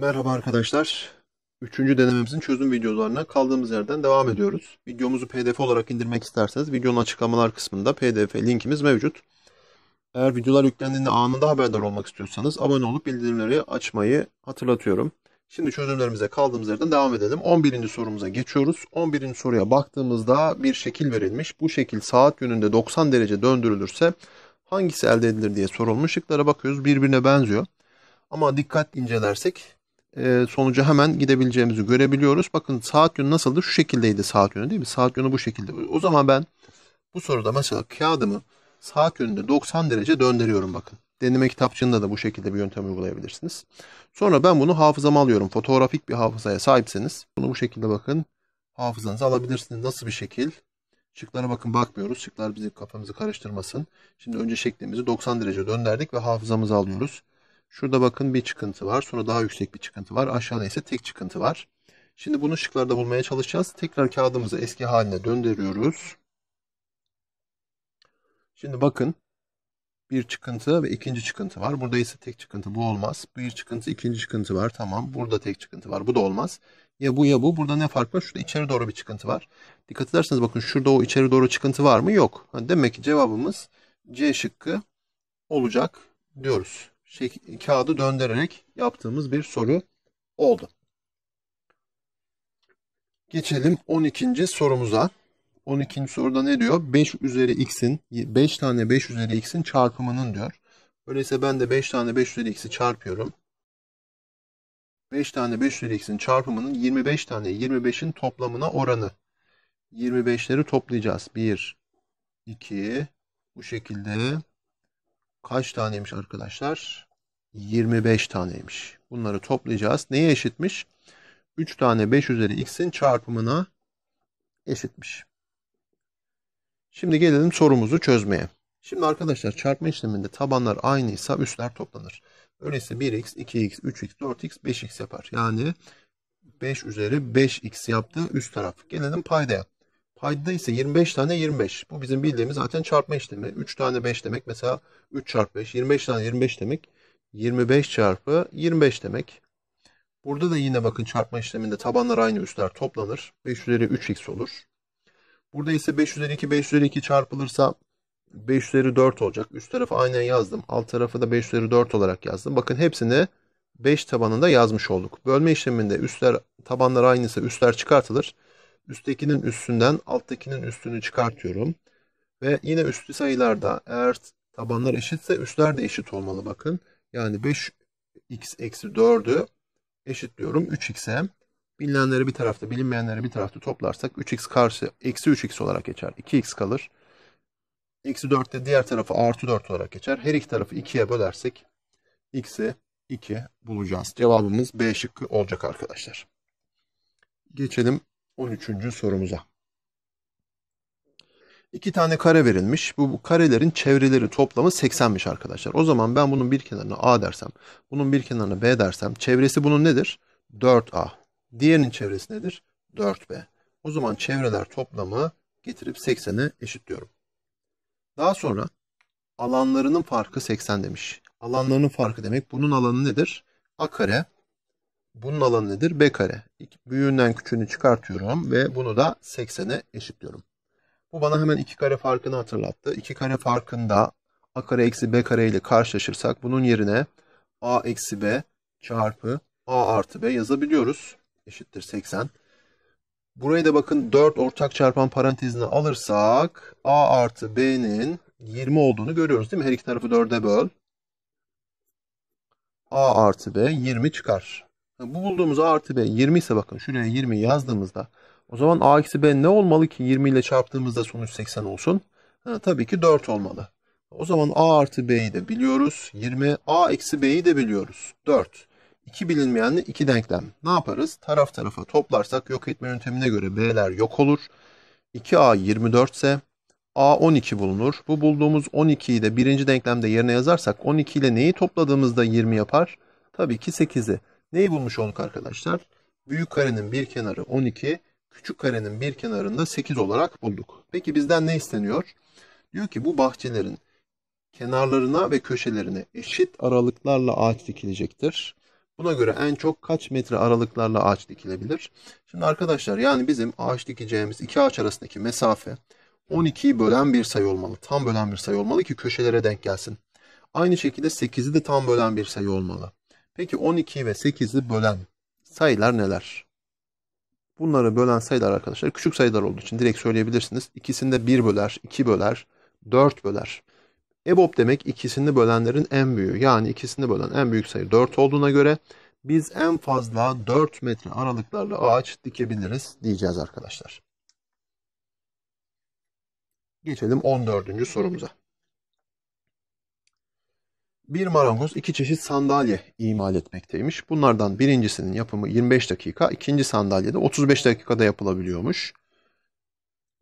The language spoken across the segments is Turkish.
Merhaba arkadaşlar. Üçüncü denememizin çözüm videolarına kaldığımız yerden devam ediyoruz. Videomuzu pdf olarak indirmek isterseniz videonun açıklamalar kısmında pdf linkimiz mevcut. Eğer videolar yüklendiğinde anında haberdar olmak istiyorsanız abone olup bildirimleri açmayı hatırlatıyorum. Şimdi çözümlerimize kaldığımız yerden devam edelim. 11. sorumuza geçiyoruz. 11. soruya baktığımızda bir şekil verilmiş. Bu şekil saat yönünde 90 derece döndürülürse hangisi elde edilir diye sorulmuş. Şıklara bakıyoruz birbirine benziyor. Ama dikkat incelersek e, sonuca hemen gidebileceğimizi görebiliyoruz. Bakın saat yönü nasıldı? Şu şekildeydi saat yönü değil mi? Saat yönü bu şekilde. O zaman ben bu soruda mesela kağıdımı saat yönünde 90 derece döndürüyorum bakın. Deneme kitapçığında da bu şekilde bir yöntem uygulayabilirsiniz. Sonra ben bunu hafızama alıyorum. Fotoğrafik bir hafızaya sahipseniz bunu bu şekilde bakın hafızanızı alabilirsiniz. Nasıl bir şekil? Şıklara bakın bakmıyoruz. Şıklar bizi kafamızı karıştırmasın. Şimdi önce şeklimizi 90 derece döndürdük ve hafızamızı alıyoruz. Şurada bakın bir çıkıntı var. Sonra daha yüksek bir çıkıntı var. Aşağıda ise tek çıkıntı var. Şimdi bunu şıklarda bulmaya çalışacağız. Tekrar kağıdımızı eski haline döndürüyoruz. Şimdi bakın bir çıkıntı ve ikinci çıkıntı var. Burada ise tek çıkıntı bu olmaz. Bir çıkıntı ikinci çıkıntı var. Tamam. Burada tek çıkıntı var. Bu da olmaz. Ya bu ya bu. Burada ne fark var? Şurada içeri doğru bir çıkıntı var. Dikkat ederseniz bakın şurada o içeri doğru çıkıntı var mı? Yok. Demek ki cevabımız C şıkkı olacak diyoruz. Şey, kağıdı döndürerek yaptığımız bir soru oldu. Geçelim 12. sorumuza. 12. soruda ne diyor? 5 üzeri x'in 5 tane 5 üzeri x'in çarpımının diyor. Öyleyse ben de 5 tane 5 üzeri x'i çarpıyorum. 5 tane 5 üzeri x'in çarpımının 25 tane 25'in toplamına oranı. 25'leri toplayacağız. 1, 2, bu şekilde kaç taneymiş arkadaşlar? 25 taneymiş. Bunları toplayacağız. Neye eşitmiş? 3 tane 5 üzeri x'in çarpımına eşitmiş. Şimdi gelelim sorumuzu çözmeye. Şimdi arkadaşlar çarpma işleminde tabanlar aynıysa üstler toplanır. Öyleyse 1x, 2x, 3x, 4x, 5x yapar. Yani 5 üzeri 5x yaptı üst taraf. Gelelim paydaya. Payda ise 25 tane 25. Bu bizim bildiğimiz zaten çarpma işlemi. 3 tane 5 demek mesela 3 çarpı 5. 25 tane 25 demek. 25 çarpı 25 demek. Burada da yine bakın çarpma işleminde tabanlar aynı üstler toplanır. 5 üzeri 3x olur. Burada ise 5 üzeri 2 5 üzeri 2 çarpılırsa 5 üzeri 4 olacak. Üst tarafı aynen yazdım. Alt tarafı da 5 üzeri 4 olarak yazdım. Bakın hepsini 5 tabanında yazmış olduk. Bölme işleminde üstler tabanlar aynıysa üstler çıkartılır. Üsttekinin üstünden alttakinin üstünü çıkartıyorum. Ve yine üstlü sayılarda eğer tabanlar eşitse üstler de eşit olmalı bakın. Yani 5x eksi 4'ü eşitliyorum 3x'e. Bilinenleri bir tarafta bilinmeyenleri bir tarafta toplarsak 3x karşı eksi 3x olarak geçer. 2x kalır. Eksi 4 de diğer tarafı artı 4 olarak geçer. Her iki tarafı 2'ye bölersek x'i 2 bulacağız. Cevabımız B şıkkı olacak arkadaşlar. Geçelim 13. sorumuza. İki tane kare verilmiş. Bu, bu karelerin çevreleri toplamı 80'miş arkadaşlar. O zaman ben bunun bir kenarına A dersem, bunun bir kenarına B dersem çevresi bunun nedir? 4A. Diğerinin çevresi nedir? 4B. O zaman çevreler toplamı getirip 80'e eşitliyorum. Daha sonra alanlarının farkı 80 demiş. Alanlarının farkı demek bunun alanı nedir? A kare bunun alanı nedir? B kare. Büyüğünden küçüğünü çıkartıyorum ve bunu da 80'e eşitliyorum. Bu bana hemen 2 kare farkını hatırlattı. 2 kare farkında a kare eksi b kare ile karşılaşırsak bunun yerine a eksi b çarpı a artı b yazabiliyoruz. Eşittir 80. Burayı da bakın 4 ortak çarpan parantezine alırsak a artı b'nin 20 olduğunu görüyoruz değil mi? Her iki tarafı 4'e böl. a artı b 20 çıkar. Bu bulduğumuz a artı b 20 ise bakın şuraya 20 yazdığımızda o zaman a eksi b ne olmalı ki 20 ile çarptığımızda sonuç 80 olsun? Ha, tabii ki 4 olmalı. O zaman a artı b'yi de biliyoruz. 20 a eksi b'yi de biliyoruz. 4. 2 bilinmeyenli 2 denklem. Ne yaparız? Taraf tarafa toplarsak yok etme yöntemine göre b'ler yok olur. 2a 24 ise a 12 bulunur. Bu bulduğumuz 12'yi de birinci denklemde yerine yazarsak 12 ile neyi topladığımızda 20 yapar? Tabii ki 8'i. Neyi bulmuş olduk arkadaşlar? Büyük karenin bir kenarı 12, küçük karenin bir kenarında 8 olarak bulduk. Peki bizden ne isteniyor? Diyor ki bu bahçelerin kenarlarına ve köşelerine eşit aralıklarla ağaç dikilecektir. Buna göre en çok kaç metre aralıklarla ağaç dikilebilir? Şimdi arkadaşlar yani bizim ağaç dikeceğimiz iki ağaç arasındaki mesafe 12'yi bölen bir sayı olmalı. Tam bölen bir sayı olmalı ki köşelere denk gelsin. Aynı şekilde 8'i de tam bölen bir sayı olmalı. Peki 12 ve 8'i bölen sayılar neler? Bunları bölen sayılar arkadaşlar küçük sayılar olduğu için direkt söyleyebilirsiniz. İkisinde 1 böler, 2 böler, 4 böler. EBOB demek ikisini bölenlerin en büyüğü. Yani ikisini bölen en büyük sayı 4 olduğuna göre biz en fazla 4 metre aralıklarla ağaç dikebiliriz diyeceğiz arkadaşlar. Geçelim 14. sorumuza bir marangoz iki çeşit sandalye imal etmekteymiş. Bunlardan birincisinin yapımı 25 dakika, ikinci sandalyede 35 dakikada yapılabiliyormuş.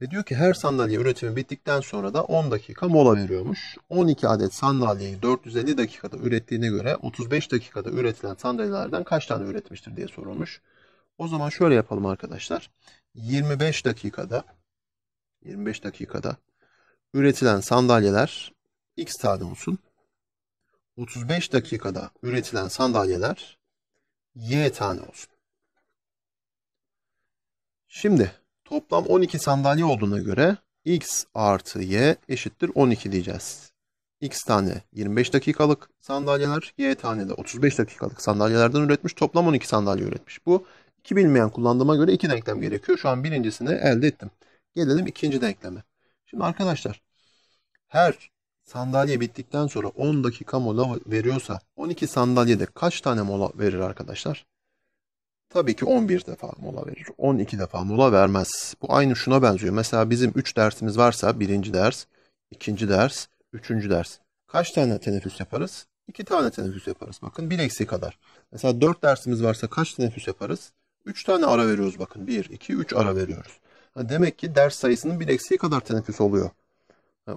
Ve diyor ki her sandalye üretimi bittikten sonra da 10 dakika mola veriyormuş. 12 adet sandalyeyi 450 dakikada ürettiğine göre 35 dakikada üretilen sandalyelerden kaç tane üretmiştir diye sorulmuş. O zaman şöyle yapalım arkadaşlar. 25 dakikada 25 dakikada üretilen sandalyeler x tane olsun. 35 dakikada üretilen sandalyeler Y tane olsun. Şimdi toplam 12 sandalye olduğuna göre x artı y eşittir 12 diyeceğiz. x tane 25 dakikalık sandalyeler, y tane de 35 dakikalık sandalyelerden üretmiş. Toplam 12 sandalye üretmiş. Bu iki bilmeyen kullandığıma göre iki denklem gerekiyor. Şu an birincisini elde ettim. Gelelim ikinci denkleme. Şimdi arkadaşlar her sandalye bittikten sonra 10 dakika mola veriyorsa 12 sandalyede kaç tane mola verir arkadaşlar? Tabii ki 11 defa mola verir. 12 defa mola vermez. Bu aynı şuna benziyor. Mesela bizim 3 dersimiz varsa birinci ders, ikinci ders, üçüncü ders. Kaç tane teneffüs yaparız? 2 tane teneffüs yaparız. Bakın 1 eksi kadar. Mesela 4 dersimiz varsa kaç teneffüs yaparız? 3 tane ara veriyoruz bakın. 1, 2, 3 ara veriyoruz. Demek ki ders sayısının 1 eksiği kadar teneffüs oluyor.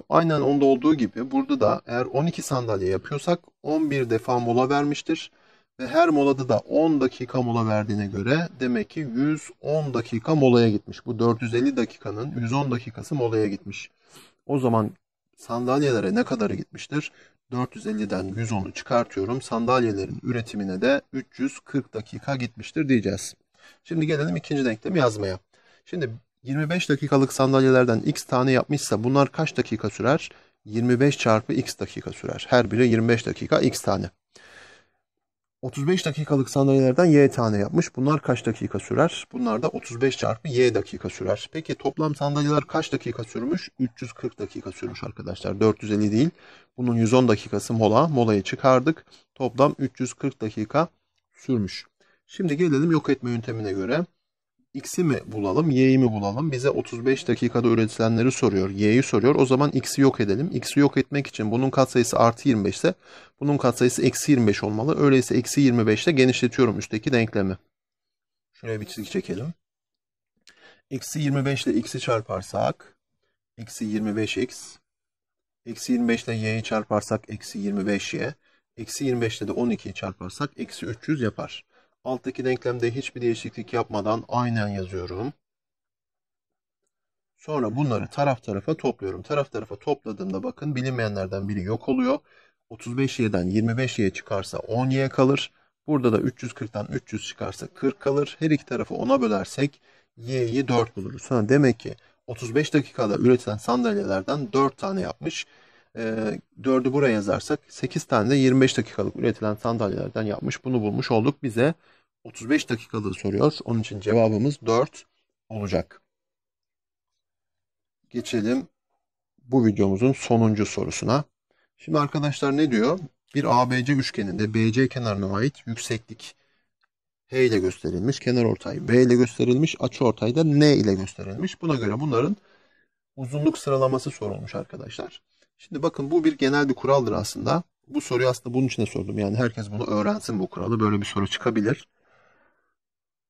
Aynen onda olduğu gibi burada da eğer 12 sandalye yapıyorsak 11 defa mola vermiştir. Ve her molada da 10 dakika mola verdiğine göre demek ki 110 dakika molaya gitmiş. Bu 450 dakikanın 110 dakikası molaya gitmiş. O zaman sandalyelere ne kadar gitmiştir? 450'den 110'u çıkartıyorum. Sandalyelerin üretimine de 340 dakika gitmiştir diyeceğiz. Şimdi gelelim ikinci denklemi yazmaya. Şimdi 25 dakikalık sandalyelerden x tane yapmışsa bunlar kaç dakika sürer? 25 çarpı x dakika sürer. Her biri 25 dakika x tane. 35 dakikalık sandalyelerden y tane yapmış. Bunlar kaç dakika sürer? Bunlar da 35 çarpı y dakika sürer. Peki toplam sandalyeler kaç dakika sürmüş? 340 dakika sürmüş arkadaşlar. 450 değil. Bunun 110 dakikası mola. Molayı çıkardık. Toplam 340 dakika sürmüş. Şimdi gelelim yok etme yöntemine göre. X'i mi bulalım, Y'yi mi bulalım? Bize 35 dakikada üretilenleri soruyor. Y'yi soruyor. O zaman X'i yok edelim. X'i yok etmek için bunun katsayısı artı 25 ise bunun katsayısı eksi 25 olmalı. Öyleyse eksi 25 ile genişletiyorum üstteki denklemi. Şuraya bir çizgi çekelim. Eksi 25 ile X'i çarparsak eksi 25X eksi 25 ile Y'yi çarparsak eksi 25Y eksi 25 ile de 12'yi çarparsak eksi 300 yapar. Alttaki denklemde hiçbir değişiklik yapmadan aynen yazıyorum. Sonra bunları taraf tarafa topluyorum. Taraf tarafa topladığımda bakın bilinmeyenlerden biri yok oluyor. 35y'den 25y çıkarsa 10y kalır. Burada da 340'tan 300 çıkarsa 40 kalır. Her iki tarafı 10'a bölersek y'yi 4 buluruz. Ha, demek ki 35 dakikada üretilen sandalyelerden 4 tane yapmış e, ee, 4'ü buraya yazarsak 8 tane de 25 dakikalık üretilen sandalyelerden yapmış. Bunu bulmuş olduk. Bize 35 dakikalığı soruyor. Onun için cevabımız 4 olacak. Geçelim bu videomuzun sonuncu sorusuna. Şimdi arkadaşlar ne diyor? Bir ABC üçgeninde BC kenarına ait yükseklik H ile gösterilmiş, kenar ortay B ile gösterilmiş, açı ortay da N ile gösterilmiş. Buna göre bunların uzunluk sıralaması sorulmuş arkadaşlar. Şimdi bakın bu bir genel bir kuraldır aslında. Bu soruyu aslında bunun için sordum. Yani herkes bunu öğrensin bu kuralı. Böyle bir soru çıkabilir.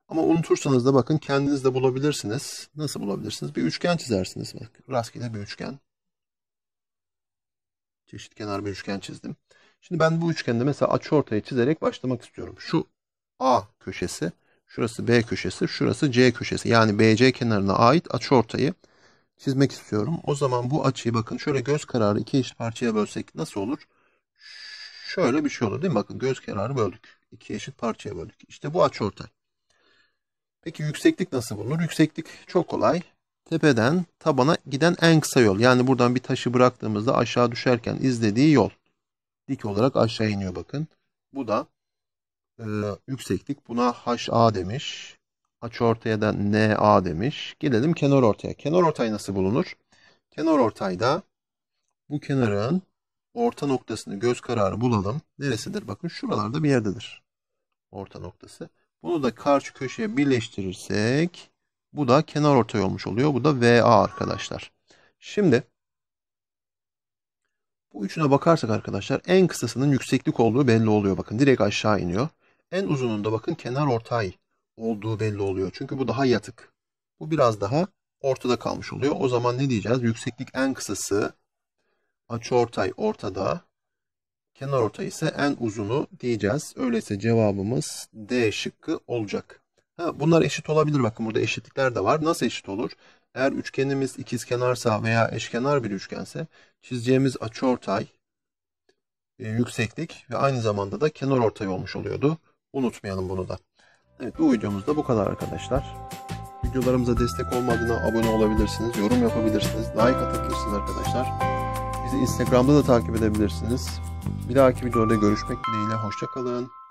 Ama unutursanız da bakın kendiniz de bulabilirsiniz. Nasıl bulabilirsiniz? Bir üçgen çizersiniz. Bak, rastgele bir üçgen. Çeşit kenar bir üçgen çizdim. Şimdi ben bu üçgende mesela açı ortaya çizerek başlamak istiyorum. Şu A köşesi, şurası B köşesi, şurası C köşesi. Yani BC kenarına ait açı ortayı çizmek istiyorum. O zaman bu açıyı bakın şöyle göz kararı iki eşit parçaya bölsek nasıl olur? Şöyle bir şey olur değil mi? Bakın göz kararı böldük. İki eşit parçaya böldük. İşte bu açı ortay. Peki yükseklik nasıl bulunur? Yükseklik çok kolay. Tepeden tabana giden en kısa yol. Yani buradan bir taşı bıraktığımızda aşağı düşerken izlediği yol. Dik olarak aşağı iniyor bakın. Bu da e, yükseklik. Buna HA demiş. Aç ortaya da NA demiş. Gidelim kenar ortaya. Kenar ortay nasıl bulunur? Kenar ortayda bu kenarın orta noktasını göz kararı bulalım. Neresidir? Bakın şuralarda bir yerdedir. Orta noktası. Bunu da karşı köşeye birleştirirsek bu da kenar ortay olmuş oluyor. Bu da VA arkadaşlar. Şimdi bu üçüne bakarsak arkadaşlar en kısasının yükseklik olduğu belli oluyor. Bakın direkt aşağı iniyor. En uzununda bakın kenar ortay olduğu belli oluyor. Çünkü bu daha yatık. Bu biraz daha ortada kalmış oluyor. O zaman ne diyeceğiz? Yükseklik en kısası açıortay ortada. Kenar orta ise en uzunu diyeceğiz. Öyleyse cevabımız D şıkkı olacak. Ha, bunlar eşit olabilir. Bakın burada eşitlikler de var. Nasıl eşit olur? Eğer üçgenimiz ikizkenarsa veya eşkenar bir üçgense çizeceğimiz açıortay e, yükseklik ve aynı zamanda da kenar ortay olmuş oluyordu. Unutmayalım bunu da. Evet bu videomuz da bu kadar arkadaşlar. Videolarımıza destek olmadığına abone olabilirsiniz, yorum yapabilirsiniz, like atabilirsiniz arkadaşlar. Bizi Instagram'da da takip edebilirsiniz. Bir dahaki videoda görüşmek dileğiyle hoşçakalın.